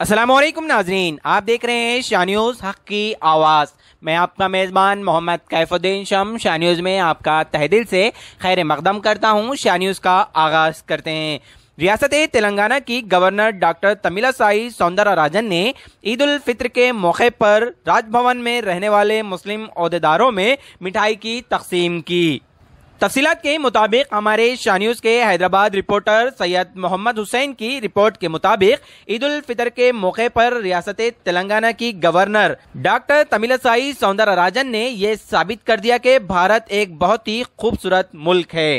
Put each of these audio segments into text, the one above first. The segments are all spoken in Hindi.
असलम नाजरीन आप देख रहे हैं शानियोज हक की आवाज़ मैं आपका मेज़बान मोहम्मद कैफुद्दीन शम शानियोज में आपका तहदिल से खैर मकदम करता हूँ शानियोज का आगाज़ करते हैं रियासत तेलंगाना की governor doctor Tamilisai Soundararajan ने ईद उल फित्र के मौके पर राजभवन में रहने वाले मुस्लिम अहदेदारों में मिठाई की तकसीम की तफसीत के मुताबिक हमारे शाह न्यूज़ के हैदराबाद रिपोर्टर सैयद मोहम्मद हुसैन की रिपोर्ट के मुताबिक ईद उल फितर के मौके पर रियासत तेलंगाना की गवर्नर डॉक्टर तमिलसाई राजन ने यह साबित कर दिया कि भारत एक बहुत ही खूबसूरत मुल्क है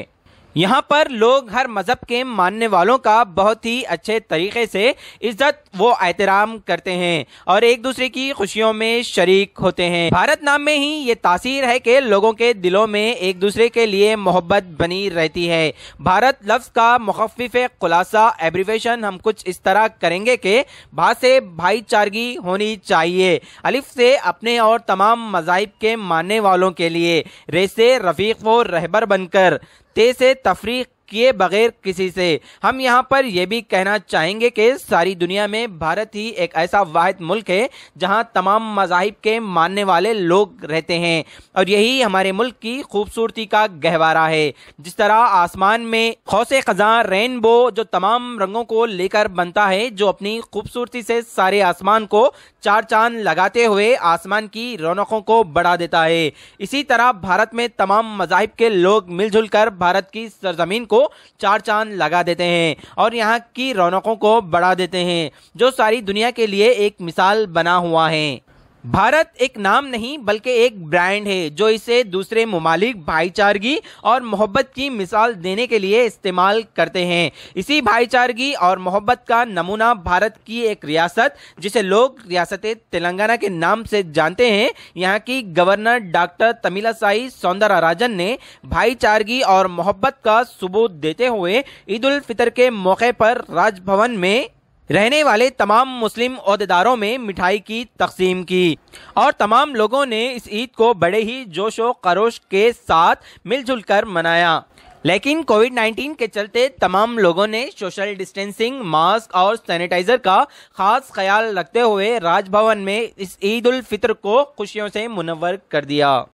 यहाँ पर लोग हर मज़हब के मानने वालों का बहुत ही अच्छे तरीके से इज्जत वो एहतराम करते हैं और एक दूसरे की खुशियों में शरीक होते हैं भारत नाम में ही ये तासीर है कि लोगों के दिलों में एक दूसरे के लिए मोहब्बत बनी रहती है भारत लफ्ज़ का मुखफ़ खुलासा एब्रिवेशन हम कुछ इस तरह करेंगे कि भा से भाईचारगी होनी चाहिए अलिफ से अपने और तमाम मजाहब के मानने वालों के लिए रेसे रफ़ीक व रहबर बनकर ते से tá frio? किए बगैर किसी से हम यहाँ पर यह भी कहना चाहेंगे कि सारी दुनिया में भारत ही एक ऐसा वाद मुल्क है जहाँ तमाम मजाहिब के मानने वाले लोग रहते हैं और यही हमारे मुल्क की खूबसूरती का गहवारा है जिस तरह आसमान में खौस खजा रेनबो जो तमाम रंगों को लेकर बनता है जो अपनी खूबसूरती से सारे आसमान को चार चांद लगाते हुए आसमान की रौनकों को बढ़ा देता है इसी तरह भारत में तमाम मजाहिब के लोग मिलजुल कर भारत की सरजमीन को चार चांद लगा देते हैं और यहाँ की रौनकों को बढ़ा देते हैं जो सारी दुनिया के लिए एक मिसाल बना हुआ है भारत एक नाम नहीं बल्कि एक ब्रांड है जो इसे दूसरे ममालिक भाईचारगी और मोहब्बत की मिसाल देने के लिए इस्तेमाल करते हैं इसी भाईचारगी और मोहब्बत का नमूना भारत की एक रियासत जिसे लोग रियासत तेलंगाना के नाम से जानते हैं यहाँ की गवर्नर डॉक्टर तमिलासाई राजन ने भाईचारगी और मोहब्बत का सबूत देते हुए ईद उल फितर के मौके पर राजभवन में रहने वाले तमाम मुस्लिम अहदेदारों में मिठाई की तकसीम की और तमाम लोगों ने इस ईद को बड़े ही जोश व खरोश के साथ मिलजुल कर मनाया लेकिन कोविड 19 के चलते तमाम लोगों ने सोशल डिस्टेंसिंग मास्क और सैनिटाइजर का खास ख्याल रखते हुए राजभवन में इस ईद उल फितर को खुशियों से मुनवर कर दिया